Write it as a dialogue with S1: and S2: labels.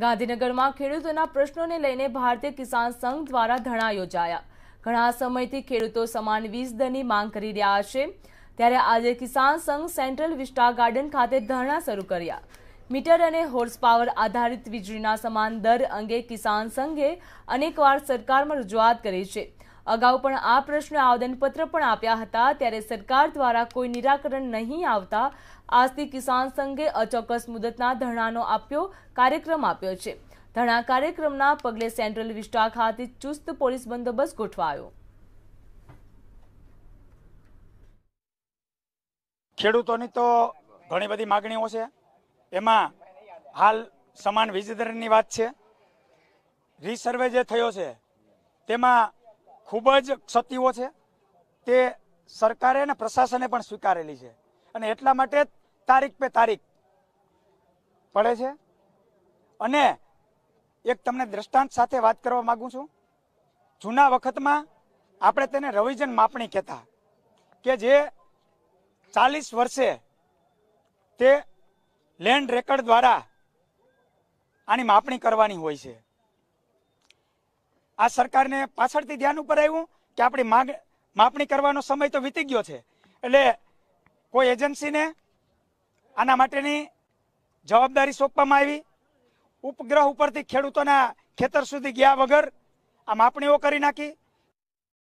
S1: ગાંધીનગરમાં ખેડૂતોના પ્રશ્નોને લઈને ભારતીય કિસાન સંઘ દ્વારા ધરણા યોજાયા ઘણા સમયથી ખેડૂતો સમાન વીજ દરની માંગ કરી રહ્યા છે ત્યારે આજે કિસાન સંઘ સેન્ટ્રલ વિસ્ટા ગાર્ડન ખાતે ધરણા શરૂ કર્યા મીટર અને હોર્સ પાવર આધારિત વીજળીના સમાન દર અંગે કિસાન સંઘે અનેકવાર સરકારમાં રજૂઆત કરી છે અગાઉ પણ આ પ્રશ્ને આવેદનપત્ર પણ આપ્યા હતા ત્યારે સરકાર દ્વારા કોઈ નિરાકરણ નહીં આવતા આજથી કિસાન સંઘે અચોક્કસ મુદતના ધરણાનો આપ્યો કાર્યક્રમ આપ્યો છે ધરણા કાર્યક્રમના પગલે સેન્ટ્રલ વિસ્ટા ખાતે ચુસ્ત પોલીસ બંદોબસ્ત ગોઠવાયો
S2: ખેડૂતોની તો ઘણી બધી માગણીઓ છે એમાં હાલ સમાન વીજ વાત છે રીસર્વે જે થયો છે તેમાં ખૂબ જ ક્ષતિઓ છે તે સરકારે અને પ્રશાસને પણ સ્વીકારેલી છે અને એટલા માટે તારીખ પે તારીખ પડે છે અને એક તમને દ્રષ્ટાંત સાથે વાત કરવા માગું છું જૂના વખતમાં આપણે તેને રવિજન માપણી કહેતા કે જે ચાલીસ વર્ષે તે લેન્ડ રેકર્ડ દ્વારા આની માપણી કરવાની હોય છે આ સરકારને પાછળથી ધ્યાન ઉપર આવ્યું કે આપણી માગ માપણી કરવાનો સમય તો વીતી ગયો છે એટલે કોઈ એજન્સીને આના માટેની જવાબદારી સોંપવામાં આવી ઉપગ્રહ ઉપરથી ખેડૂતોના ખેતર સુધી ગયા વગર આ માપણીઓ કરી નાખી